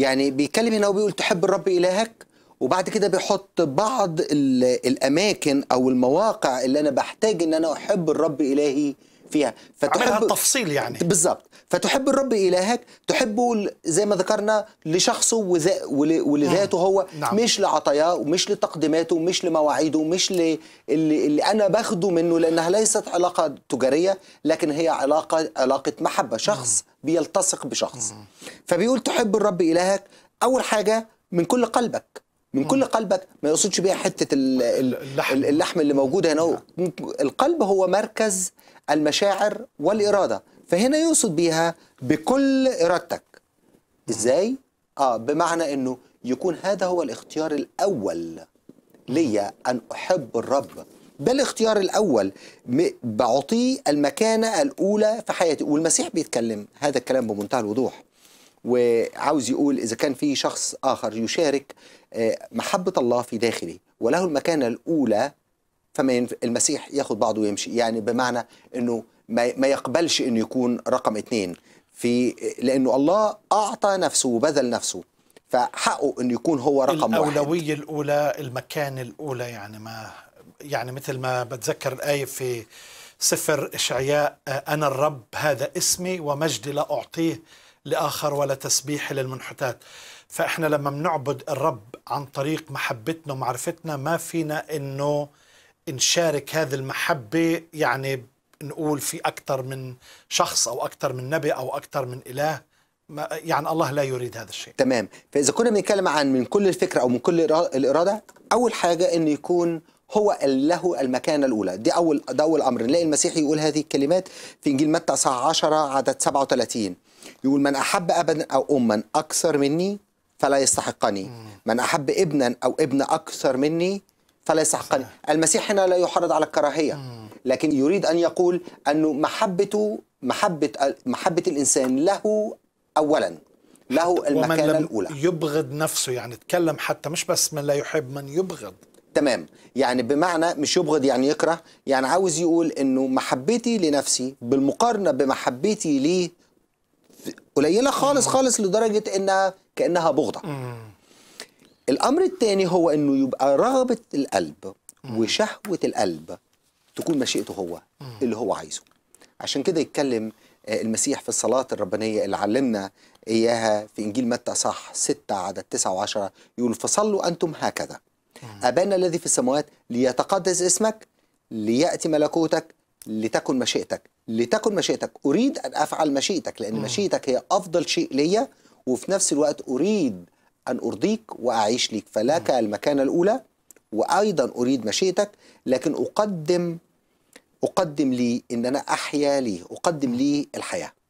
يعني بيتكلم هنا وبيقول تحب الرب إلهك وبعد كده بيحط بعض الأماكن أو المواقع اللي أنا بحتاج إن أنا أحب الرب إلهي فيها فتحب تفصيل يعني بالظبط فتحب الرب إلهك تحبه زي ما ذكرنا لشخصه ولذاته هو نعم. مش لعطاياه ومش لتقديماته ومش لمواعيده ومش اللي, اللي أنا باخده منه لأنها ليست علاقة تجارية لكن هي علاقة علاقة محبة شخص بيلتصق بشخص فبيقول تحب الرب إلهك أول حاجة من كل قلبك من كل قلبك ما يقصدش بيها حتة اللحم, اللحم اللي موجودة هنا القلب هو مركز المشاعر والإرادة فهنا يقصد بيها بكل إرادتك إزاي؟ آه بمعنى أنه يكون هذا هو الاختيار الأول ليا أن أحب الرب بل الاختيار الأول بعطيه المكانة الأولى في حياتي والمسيح بيتكلم هذا الكلام بمنتهى الوضوح وعاوز يقول إذا كان في شخص آخر يشارك آه، محبة الله في داخلي وله المكانة الأولى فما ينف... المسيح ياخد بعضه ويمشي يعني بمعنى أنه ما, ما يقبلش أنه يكون رقم اتنين في لأنه الله أعطى نفسه وبذل نفسه فحقه انه يكون هو رقم الأولوية واحد الأولوية الأولى المكان الأولى يعني ما يعني مثل ما بتذكر الآية في سفر إشعياء آه، أنا الرب هذا اسمي ومجدي لا أعطيه لآخر ولا تسبيحي للمنحتات فإحنا لما بنعبد الرب عن طريق محبتنا ومعرفتنا ما فينا إنه نشارك هذه المحبة يعني نقول في أكثر من شخص أو أكثر من نبي أو أكثر من إله يعني الله لا يريد هذا الشيء تمام فإذا كنا بنتكلم عن من كل الفكرة أو من كل الإرادة أول حاجة إنه يكون هو له المكانة الأولى دي أول ده أول أمر نلاقي المسيح يقول هذه الكلمات في إنجيل متى إصحاح 10 عدد 37 يقول من أحب أبا أو أما أكثر مني فلا يستحقني من أحب ابنا أو ابن أكثر مني فلا يستحقني المسيح هنا لا يحرض على الكراهية لكن يريد أن يقول أنه محبته محبة محبة الإنسان له أولا له المكانة الأولى يبغض نفسه يعني تكلم حتى مش بس من لا يحب من يبغض تمام يعني بمعنى مش يبغض يعني يكره يعني عاوز يقول انه محبتي لنفسي بالمقارنه بمحبتي ليه قليله خالص خالص لدرجه انها كانها بغضه الامر الثاني هو انه يبقى رغبه القلب وشهوه القلب تكون مشيئته هو اللي هو عايزه عشان كده يتكلم آه، المسيح في الصلاة الربانية اللي علمنا إياها في إنجيل متى صح 6 عدد 9 و10 يقول فصلوا أنتم هكذا أبانا الذي في السماوات ليتقدس اسمك ليأتي ملكوتك لتكن مشيئتك لتكن مشيئتك أريد أن أفعل مشيئتك لأن مشيئتك هي أفضل شيء ليا وفي نفس الوقت أريد أن أرضيك وأعيش ليك فلك المكانة الأولى وأيضا أريد مشيئتك لكن أقدم أقدم لي إن أنا أحيا لي أقدم لي الحياة